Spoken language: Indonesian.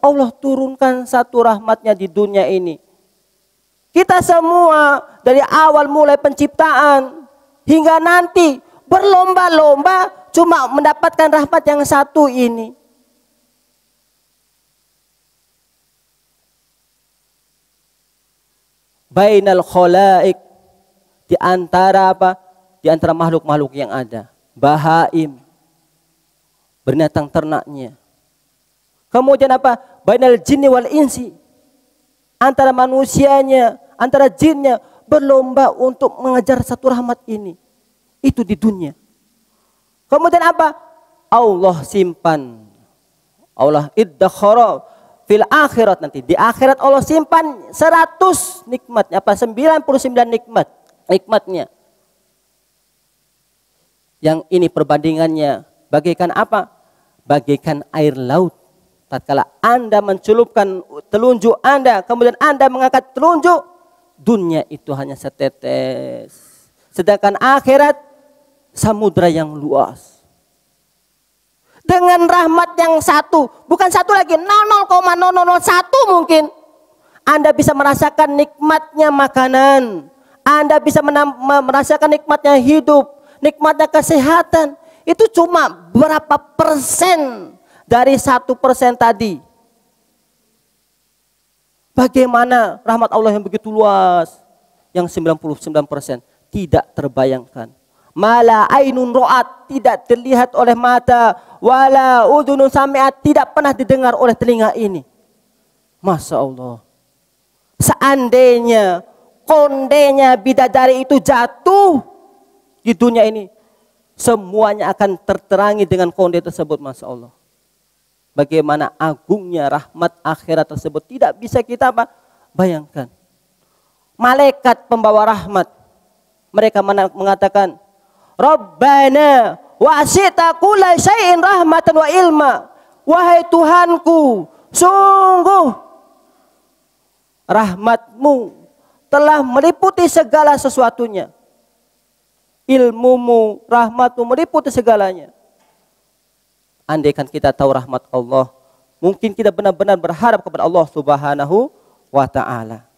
Allah turunkan satu rahmatnya di dunia ini. Kita semua dari awal mulai penciptaan hingga nanti berlomba-lomba cuma mendapatkan rahmat yang satu ini. Bainal khalaik di antara apa? Di antara makhluk-makhluk yang ada. Bahaim, binatang ternaknya. Kemudian apa? Bainal jinni wal insi. Antara manusianya, antara jinnya berlomba untuk mengejar satu rahmat ini. Itu di dunia. Kemudian apa? Allah simpan. Allah iddakhara fil akhirat nanti. Di akhirat Allah simpan 100 nikmatnya Apa? 99 nikmat. Nikmatnya. Yang ini perbandingannya Bagaikan apa? Bagaikan air laut. Tatkala Anda mencelupkan telunjuk Anda, kemudian Anda mengangkat telunjuk, dunia itu hanya setetes. Sedangkan akhirat samudra yang luas. Dengan rahmat yang satu, bukan satu lagi, 0,001 mungkin. Anda bisa merasakan nikmatnya makanan. Anda bisa merasakan nikmatnya hidup, nikmatnya kesehatan, itu cuma berapa persen dari satu persen tadi. Bagaimana rahmat Allah yang begitu luas. Yang 99 persen tidak terbayangkan. Mala ainun ro'at tidak terlihat oleh mata. Wala udunun sami'at tidak pernah didengar oleh telinga ini. Masya Allah. Seandainya kondenya bidadari itu jatuh di dunia ini. Semuanya akan terterangi dengan kondisi tersebut, Masya Allah. Bagaimana agungnya rahmat akhirat tersebut. Tidak bisa kita apa? Bayangkan. Malaikat pembawa rahmat. Mereka mengatakan, Rabbana wasita kulai syai'in rahmatan wa ilma. Wahai Tuhanku, sungguh rahmatmu telah meliputi segala sesuatunya ilmumu, rahmatmu meliputi segalanya. Andai kan kita tahu rahmat Allah, mungkin kita benar-benar berharap kepada Allah Subhanahu wa taala.